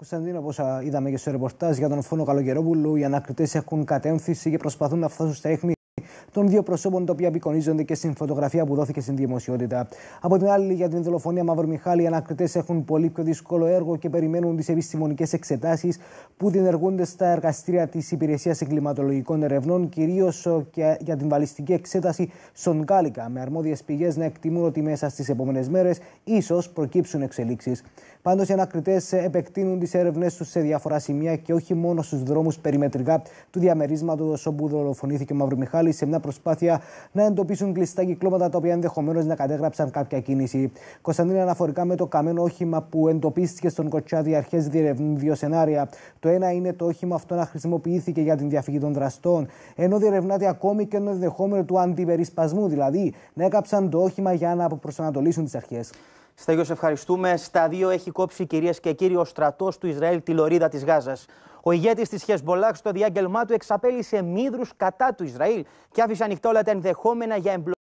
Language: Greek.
Κωνσταντίνο, όπως είδαμε και στο ρεπορτάζ για τον Φόνο Καλογερόπουλου, οι ανακριτές έχουν κατέμφυση και προσπαθούν να φτάσουν στα έχνη των δύο προσώπων τα οποία απεικονίζονται και στην φωτογραφία που δόθηκε στην δημοσιότητα. Από την άλλη, για την δολοφονία Μαύρο Μιχάλη, οι ανακριτές έχουν πολύ πιο δύσκολο έργο και περιμένουν τις επιστημονικές εξετάσεις που διενεργούνται στα εργαστήρια της Υπηρεσίας Εγκληματολογικών Ερευνών, κυρίως ε, και για την βαλιστική εξέταση στον Κάλικα, με αρμόδιες πηγές να εκτιμούν ότι μέσα στις επόμενες μέρες ίσως προκύψουν εξελίξεις. Πάντως, οι ανακριτές ε, επεκτείνουν τις έρευνε τους σε διάφορα σημεία και όχι μόνο στους δρόμους περιμετρικά του διαμερίσματος όπου δολοφονήθηκε ο Μαύρο Μιχάλη σε μια προσπάθεια να εντοπίσουν κλειστά κυκλώματα τα οποία ενδεχομένως να κατέγραψαν κάποια κίνηση. Κωνσταντίνα, αναφορικά με το καμένο όχημα που εντοπίστηκε στον Κοτσάδη, αρχές διερευνούν δύο σενάρια. Το ένα είναι το όχημα αυτό να χρησιμοποιήθηκε για την διαφυγή των δραστών, ενώ διερευνάται ακόμη και ένα ενδεχόμενο του αντιπερισπασμού, δηλαδή να έκαψαν το όχημα για να προσανατολίσουν τις αρχές. Στα σε ευχαριστούμε. Στα δύο έχει κόψει κυρίες και κύριοι ο στρατός του Ισραήλ τη λωρίδα της Γάζας. Ο ηγέτης της Χεσμολάχ στο διάγγελμά του εξαπέλυσε μύδρους κατά του Ισραήλ και άφησε ανοιχτά τα ενδεχόμενα για εμπλοκή.